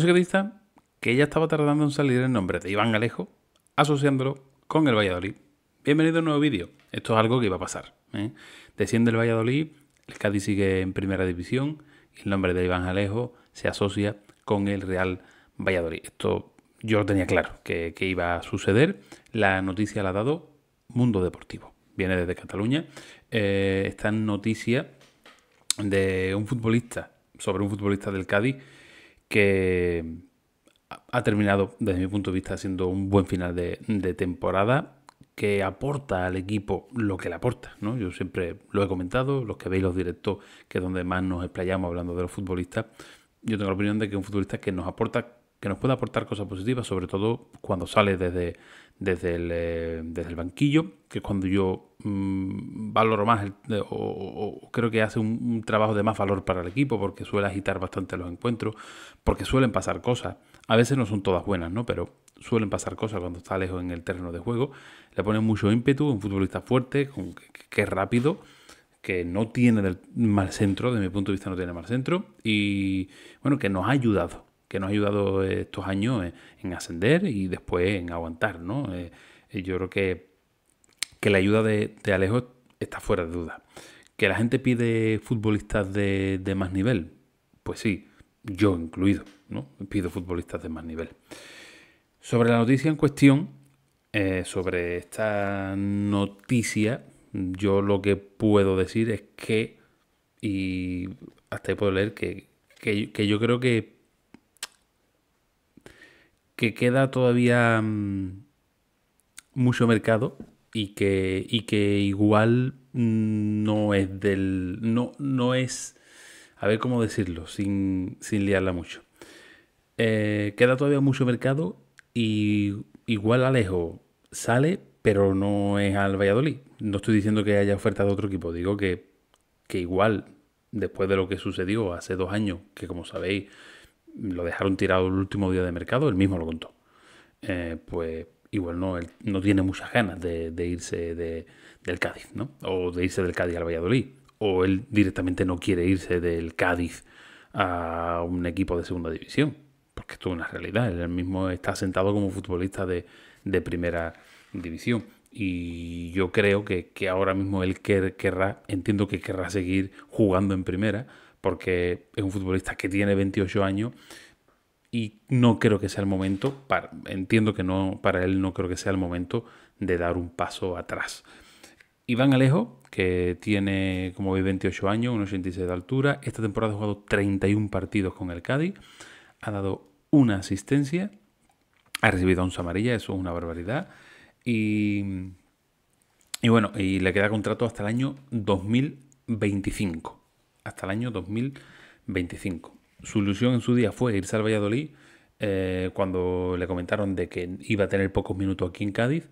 secretista que ya estaba tardando en salir el nombre de Iván Alejo, asociándolo con el Valladolid. Bienvenido a un nuevo vídeo. Esto es algo que iba a pasar. ¿eh? Desciende el Valladolid, el Cádiz sigue en primera división y el nombre de Iván Alejo se asocia con el Real Valladolid. Esto yo lo tenía claro que, iba a suceder. La noticia la ha dado Mundo Deportivo. Viene desde Cataluña. Está eh, esta noticia de un futbolista, sobre un futbolista del Cádiz, que ha terminado, desde mi punto de vista, siendo un buen final de, temporada que aporta al equipo lo que le aporta. ¿no? Yo siempre lo he comentado, los que veis los directos, que es donde más nos explayamos hablando de los futbolistas, yo tengo la opinión de que un futbolista que nos aporta que nos puede aportar cosas positivas, sobre todo cuando sale desde, desde, eh, desde el banquillo, que es cuando yo Mm, valoro más o, creo que hace un, trabajo de más valor para el equipo porque suele agitar bastante los encuentros, porque suelen pasar cosas. A veces no son todas buenas, ¿no? Pero suelen pasar cosas cuando está lejos en el terreno de juego. Le pone mucho ímpetu, un futbolista fuerte, que, es rápido que no tiene del mal centro, desde mi punto de vista no tiene mal centro, y bueno, que nos ha ayudado, que nos ha ayudado estos años en, ascender y después en aguantar, ¿no? Eh, yo creo que que la ayuda de, de Alejo está fuera de duda. Que la gente pide futbolistas de, más nivel, pues sí, yo incluido, ¿no? Pido futbolistas de más nivel. Sobre la noticia en cuestión, eh, sobre esta noticia, yo lo que puedo decir es que, y hasta ahí puedo leer, que, que yo creo que, que queda todavía mm, mucho mercado y que, que igual no es del. No, no es. A ver cómo decirlo, sin, sin liarla mucho. Eh, queda todavía mucho mercado y igual Alejo sale, pero no es al Valladolid. No estoy diciendo que haya oferta de otro equipo, digo que, que igual, después de lo que sucedió hace dos años, que como sabéis, lo dejaron tirado el último día de mercado, él mismo lo contó. Eh, pues igual no, él no tiene muchas ganas de, irse de, del Cádiz, ¿no? O de irse del Cádiz al Valladolid. O él directamente no quiere irse del Cádiz a un equipo de segunda división. Porque esto es una realidad. Él mismo está sentado como futbolista de, primera división. Y yo creo que, ahora mismo él querrá, entiendo que querrá seguir jugando en primera, porque es un futbolista que tiene 28 años y no creo que sea el momento, entiendo que no, para él no creo que sea el momento de dar un paso atrás. Iván Alejo, que tiene, como veis, 28 años, 1,86 de altura, esta temporada ha jugado 31 partidos con el Cádiz, ha dado una asistencia, ha recibido 11 amarillas, eso es una barbaridad, y, y bueno, y le queda contrato hasta el año 2025, hasta el año 2025 su ilusión en su día fue irse al Valladolid eh, cuando le comentaron de que iba a tener pocos minutos aquí en Cádiz,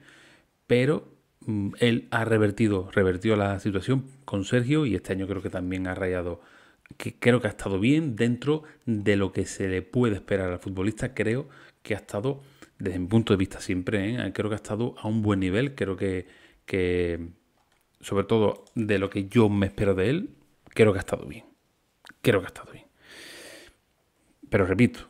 pero mm, él ha revertido, revertido la situación con Sergio y este año creo que también ha rayado, que creo que ha estado bien dentro de lo que se le puede esperar al futbolista, creo que ha estado, desde mi punto de vista siempre, ¿eh? creo que ha estado a un buen nivel, creo que, que, sobre todo de lo que yo me espero de él, creo que ha estado bien, creo que ha estado bien. Pero repito,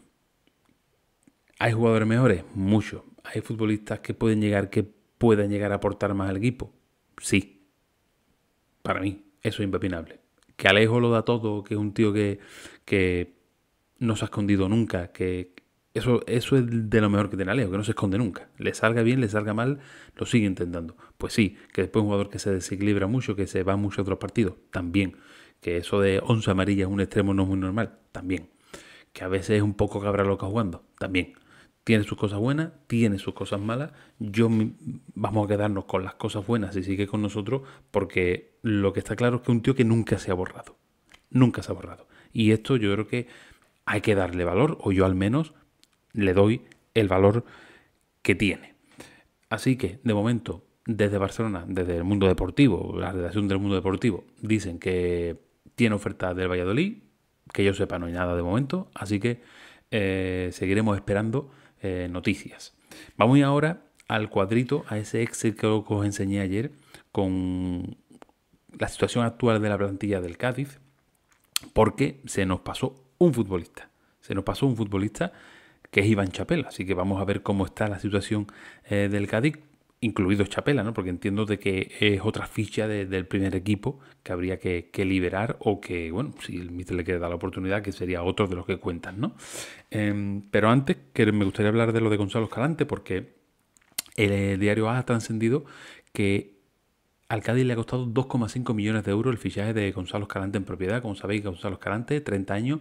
hay jugadores mejores, muchos. Hay futbolistas que pueden llegar, que puedan llegar a aportar más al equipo. Sí. Para mí, eso es impepinable. Que Alejo lo da todo, que es un tío que, que no se ha escondido nunca, que eso, eso es de lo mejor que tiene Alejo, que no se esconde nunca. Le salga bien, le salga mal, lo sigue intentando. Pues sí, que después un jugador que se desequilibra mucho, que se va mucho a otros partidos, también. Que eso de 11 amarillas un extremo no es muy normal, también que a veces es un poco cabra loca jugando, también. Tiene sus cosas buenas, tiene sus cosas malas. Yo vamos a quedarnos con las cosas buenas y sigue con nosotros, porque lo que está claro es que un tío que nunca se ha borrado. Nunca se ha borrado. Y esto yo creo que hay que darle valor, o yo al menos le doy el valor que tiene. Así que, de momento, desde Barcelona, desde el mundo deportivo, la redacción del mundo deportivo, dicen que tiene oferta del Valladolid, que yo sepa, no hay nada de momento, así que eh, seguiremos esperando eh, noticias. Vamos ahora al cuadrito, a ese Excel que os enseñé ayer con la situación actual de la plantilla del Cádiz, porque se nos pasó un futbolista. Se nos pasó un futbolista que es Iván Chapela. Así que vamos a ver cómo está la situación eh, del Cádiz incluido Chapela, ¿no? porque entiendo de que es otra ficha del primer equipo que habría que, liberar o que, bueno, si el Mister le quiere dar la oportunidad, que sería otro de los que cuentan. ¿no? Em, pero antes, que me gustaría hablar de lo de Gonzalo Escalante, porque el, eh, diario A ha trascendido que al Cádiz le ha costado 2,5 millones de euros el fichaje de Gonzalo Escalante en propiedad. Como sabéis, Gonzalo Escalante, 30 años,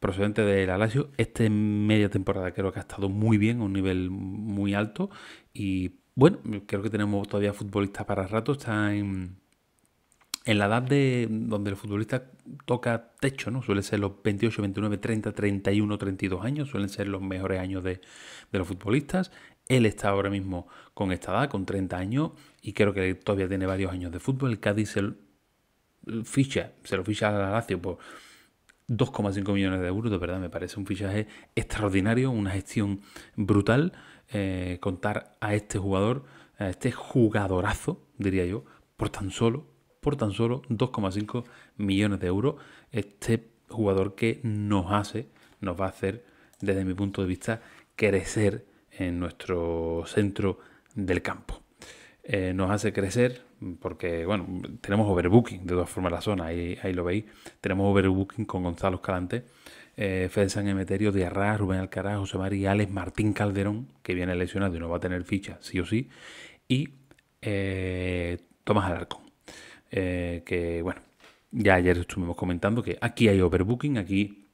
procedente del Alacio. Este media temporada creo que ha estado muy bien, a un nivel muy alto. Y bueno, creo que tenemos todavía futbolistas para rato. Está en, la edad de donde el futbolista toca techo, ¿no? Suelen ser los 28, 29, 30, 31, 32 años. Suelen ser los mejores años de, los futbolistas. Él está ahora mismo con esta edad, con 30 años, y creo que todavía tiene varios años de fútbol. El Cádiz se, ficha, se lo ficha a Lazio por 2,5 millones de euros, de verdad, me parece un fichaje extraordinario, una gestión brutal. Eh, contar a este jugador, a este jugadorazo, diría yo, por tan solo, por tan solo 2,5 millones de euros. Este jugador que nos hace, nos va a hacer, desde mi punto de vista, crecer en nuestro centro del campo. Eh, nos hace crecer, porque, bueno, tenemos overbooking, de todas formas, la zona, ahí, ahí lo veis. Tenemos overbooking con Gonzalo Escalante, eh, Fede San Emeterio, Diarra, Rubén Alcaraz, José María Alex, Martín Calderón, que viene lesionado y no va a tener ficha, sí o sí, y eh, Tomás Alarcón, eh, que, bueno, ya ayer estuvimos comentando que aquí hay overbooking, aquí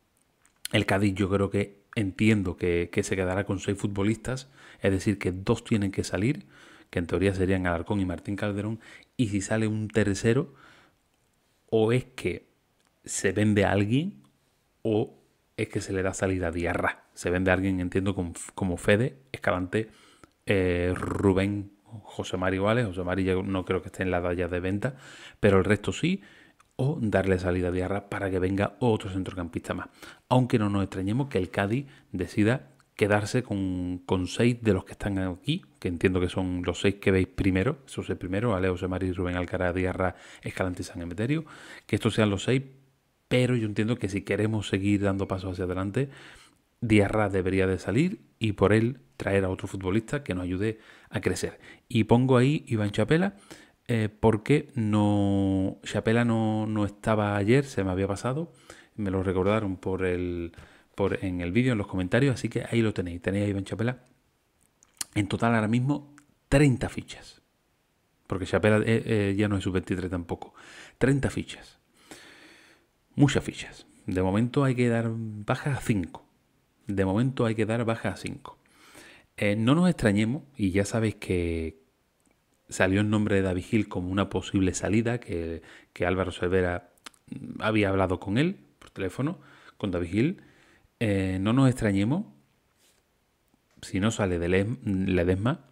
el Cádiz yo creo que entiendo que, que se quedará con seis futbolistas, es decir, que dos tienen que salir que en teoría serían Alarcón y Martín Calderón, y si sale un tercero, o es que se vende a alguien, o es que se le da salida a Diarra. Se vende a alguien, entiendo, como Fede, Escalante, eh, Rubén, José Mari iguales. José Mari no creo que esté en la talla de venta, pero el resto sí. O darle salida a Diarra para que venga otro centrocampista más. Aunque no nos extrañemos que el Cádiz decida quedarse con, con seis de los que están aquí, que entiendo que son los seis que veis primero, esos el primero, Aleo, Semari, Rubén Alcaraz, Diarra, Escalante y San Emeterio, que estos sean los seis, pero yo entiendo que si queremos seguir dando pasos hacia adelante, Diarra debería de salir y por él traer a otro futbolista que nos ayude a crecer. Y pongo ahí Iván Chapela, eh, porque no, Chapela no estaba ayer, se me había pasado, me lo recordaron por el por, en el vídeo, en los comentarios, así que ahí lo tenéis, tenéis a Iván Chapela. En total ahora mismo 30 fichas, porque Chapela eh, eh, ya no es sub-23 tampoco, 30 fichas, muchas fichas. De momento hay que dar baja a 5, de momento hay que dar baja a 5. Eh, no nos extrañemos, y ya sabéis que salió el nombre de David Gil como una posible salida, que, que Álvaro Cervera había hablado con él por teléfono, con David Gil, eh, no nos extrañemos si no sale de Ledesma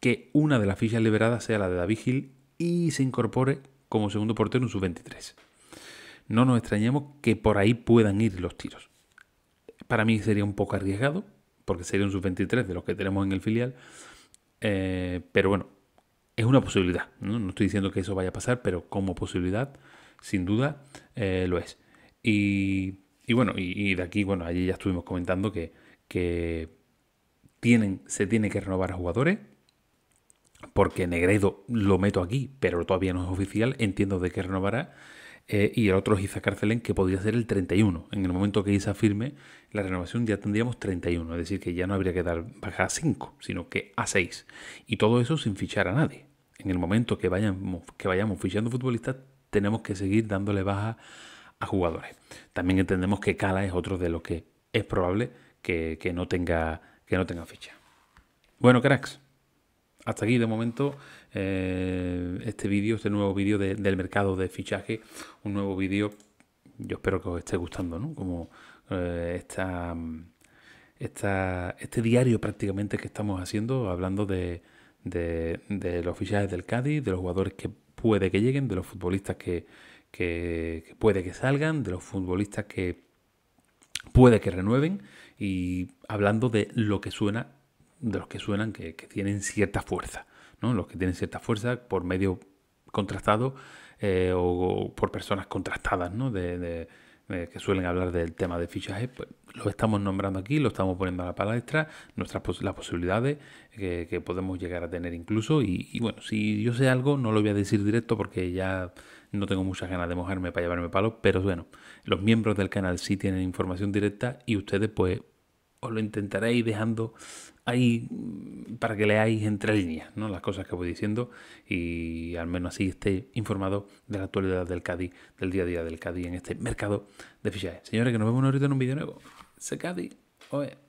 que una de las fichas liberadas sea la de David Gil y se incorpore como segundo portero en sub-23. No nos extrañemos que por ahí puedan ir los tiros. Para mí sería un poco arriesgado, porque sería un sub-23 de los que tenemos en el filial, eh, pero bueno, es una posibilidad. ¿no? estoy diciendo que eso vaya a pasar, pero como posibilidad, sin duda, eh, lo es. Y y bueno, y, de aquí, bueno, allí ya estuvimos comentando que, que tienen, se tiene que renovar a jugadores. Porque Negredo lo meto aquí, pero todavía no es oficial. Entiendo de que renovará. Eh, y el otro es Isaac Carcelén, que podría ser el 31. En el momento que Isa firme la renovación, ya tendríamos 31. Es decir, que ya no habría que dar baja a 5, sino que a 6. Y todo eso sin fichar a nadie. En el momento que vayamos, que vayamos fichando futbolistas, tenemos que seguir dándole baja a jugadores. También entendemos que Cala es otro de los que es probable que, que, no, tenga, que no tenga ficha. Bueno, cracks, hasta aquí de momento eh, este vídeo, este nuevo vídeo del mercado de fichaje, un nuevo vídeo, yo espero que os esté gustando, ¿no? Como eh, está este diario prácticamente que estamos haciendo, hablando de, de, de los fichajes del Cádiz, de los jugadores que puede que lleguen, de los futbolistas que, que, puede que salgan, de los futbolistas que puede que renueven y hablando de lo que suena, de los que suenan que, tienen cierta fuerza, ¿no? Los que tienen cierta fuerza por medio contrastado eh, o, por personas contrastadas, ¿no? De, de, que suelen hablar del tema de fichajes, pues, lo estamos nombrando aquí, lo estamos poniendo a la palestra, nuestras las posibilidades que, podemos llegar a tener incluso. y, bueno, si yo sé algo, no lo voy a decir directo porque ya no tengo muchas ganas de mojarme para llevarme palo, pero bueno, los miembros del canal sí tienen información directa y ustedes pues os lo intentaréis dejando ahí mm, para que leáis entre líneas ¿no? las cosas que voy diciendo y al menos así esté informado de la actualidad del Cádiz, del día a día del Cádiz en este mercado de fichajes. Señores, que nos vemos ahorita en un vídeo nuevo. Se Cádiz, oye